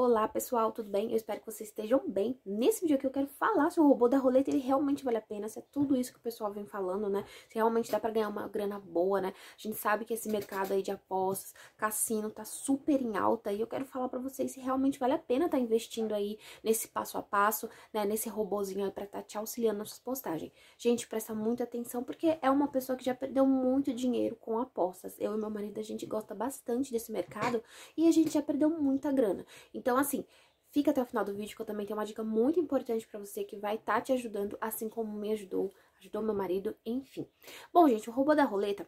Olá pessoal, tudo bem? Eu espero que vocês estejam bem. Nesse vídeo aqui eu quero falar se o robô da roleta ele realmente vale a pena, se é tudo isso que o pessoal vem falando, né? Se realmente dá pra ganhar uma grana boa, né? A gente sabe que esse mercado aí de apostas, cassino, tá super em alta e eu quero falar pra vocês se realmente vale a pena tá investindo aí nesse passo a passo, né? Nesse robôzinho aí pra tá te auxiliando nas suas postagens. Gente, presta muita atenção porque é uma pessoa que já perdeu muito dinheiro com apostas. Eu e meu marido, a gente gosta bastante desse mercado e a gente já perdeu muita grana. Então, então, assim, fica até o final do vídeo que eu também tenho uma dica muito importante pra você que vai estar tá te ajudando, assim como me ajudou, ajudou meu marido, enfim. Bom, gente, o robô da roleta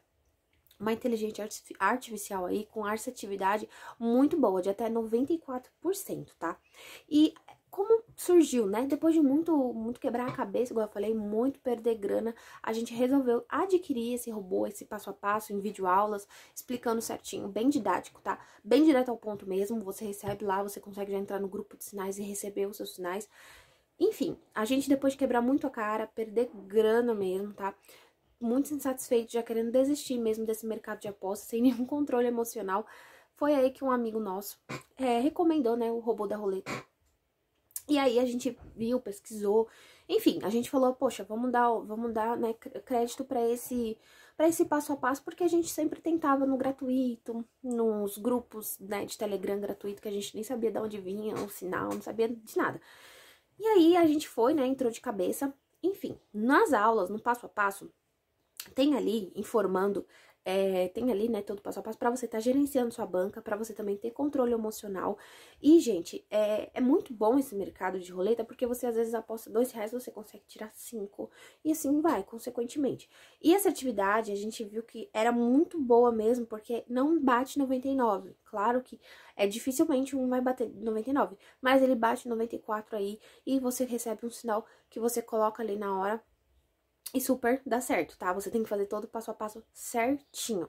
uma inteligência artificial aí com assertividade muito boa, de até 94%, tá? E como surgiu, né? Depois de muito, muito quebrar a cabeça, igual eu falei, muito perder grana, a gente resolveu adquirir esse robô, esse passo a passo em vídeo aulas, explicando certinho, bem didático, tá? Bem direto ao ponto mesmo. Você recebe lá, você consegue já entrar no grupo de sinais e receber os seus sinais. Enfim, a gente depois de quebrar muito a cara, perder grana mesmo, tá? Muito insatisfeito, já querendo desistir mesmo desse mercado de apostas, sem nenhum controle emocional. Foi aí que um amigo nosso é, recomendou, né, o robô da roleta e aí a gente viu, pesquisou, enfim, a gente falou, poxa, vamos dar, vamos dar, né, crédito para esse para esse passo a passo, porque a gente sempre tentava no gratuito, nos grupos, né, de Telegram gratuito que a gente nem sabia de onde vinha o sinal, não sabia de nada. E aí a gente foi, né, entrou de cabeça. Enfim, nas aulas, no passo a passo, tem ali informando, é, tem ali, né, todo passo a passo para você estar tá gerenciando sua banca, para você também ter controle emocional. E, gente, é, é muito bom esse mercado de roleta, porque você às vezes aposta dois reais, você consegue tirar cinco, e assim vai, consequentemente. E essa atividade, a gente viu que era muito boa mesmo, porque não bate 99. Claro que é dificilmente um vai bater 99, mas ele bate 94 aí, e você recebe um sinal que você coloca ali na hora e super dá certo, tá? Você tem que fazer todo o passo a passo certinho.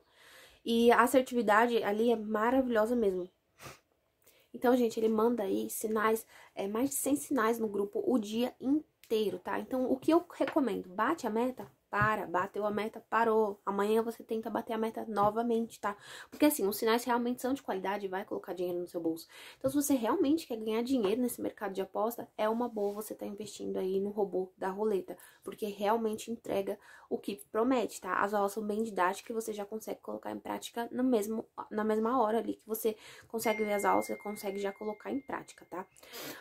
E a assertividade ali é maravilhosa mesmo. Então, gente, ele manda aí sinais, é, mais de 100 sinais no grupo o dia inteiro, tá? Então, o que eu recomendo? Bate a meta, para, bateu a meta, parou. Amanhã você tenta bater a meta novamente, tá? Porque assim, os sinais realmente são de qualidade e vai colocar dinheiro no seu bolso. Então, se você realmente quer ganhar dinheiro nesse mercado de aposta, é uma boa você estar tá investindo aí no robô da roleta, porque realmente entrega o que promete, tá? As aulas são bem didáticas e você já consegue colocar em prática no mesmo, na mesma hora ali que você consegue ver as aulas, você consegue já colocar em prática, tá?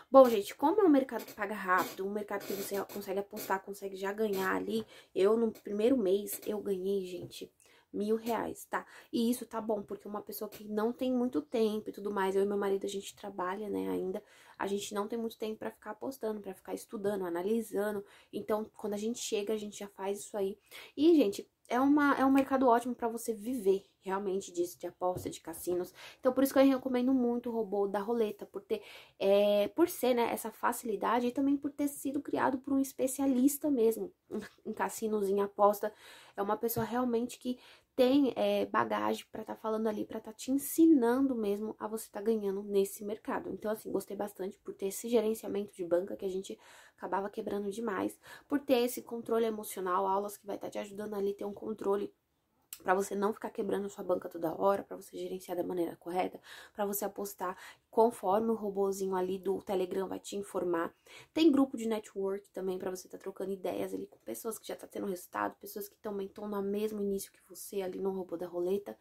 Bom, gente, como é um mercado que paga rápido, um mercado que você consegue apostar, consegue já ganhar ali, eu no primeiro mês eu ganhei, gente, mil reais, tá? E isso tá bom, porque uma pessoa que não tem muito tempo e tudo mais, eu e meu marido, a gente trabalha, né, ainda, a gente não tem muito tempo para ficar apostando para ficar estudando, analisando. Então, quando a gente chega, a gente já faz isso aí. E, gente, é, uma, é um mercado ótimo para você viver, realmente disso, de aposta, de cassinos. Então, por isso que eu recomendo muito o robô da roleta, por ter, é, por ser, né, essa facilidade e também por ter sido criado por um especialista mesmo em cassinos, em aposta. É uma pessoa realmente que tem é, bagagem para estar tá falando ali, para estar tá te ensinando mesmo a você estar tá ganhando nesse mercado. Então, assim, gostei bastante por ter esse gerenciamento de banca que a gente acabava quebrando demais, por ter esse controle emocional, aulas que vai estar tá te ajudando ali ter um controle para você não ficar quebrando a sua banca toda hora, para você gerenciar da maneira correta, para você apostar conforme o robozinho ali do Telegram vai te informar. Tem grupo de network também para você estar tá trocando ideias ali com pessoas que já tá tendo resultado, pessoas que também estão no mesmo início que você ali no robô da roleta.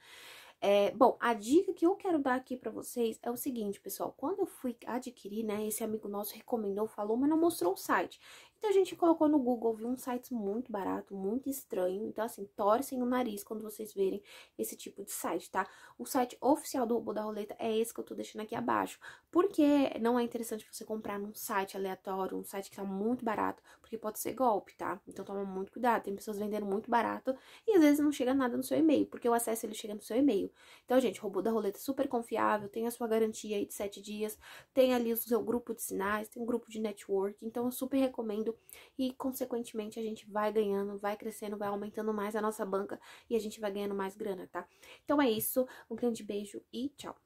É, bom, a dica que eu quero dar aqui para vocês é o seguinte, pessoal. Quando eu fui adquirir, né, esse amigo nosso recomendou, falou, mas não mostrou o site. Então a gente colocou no Google, viu um site muito barato, muito estranho. Então, assim, torcem o nariz quando vocês verem esse tipo de site, tá? O site oficial do Robô da Roleta é esse que eu tô deixando aqui abaixo. Porque não é interessante você comprar num site aleatório, um site que tá muito barato, porque pode ser golpe, tá? Então toma muito cuidado. Tem pessoas vendendo muito barato e às vezes não chega nada no seu e-mail, porque o acesso ele chega no seu e-mail. Então, gente, Robô da Roleta é super confiável, tem a sua garantia aí de 7 dias, tem ali o seu grupo de sinais, tem um grupo de network. Então, eu super recomendo e, consequentemente, a gente vai ganhando, vai crescendo, vai aumentando mais a nossa banca e a gente vai ganhando mais grana, tá? Então é isso, um grande beijo e tchau!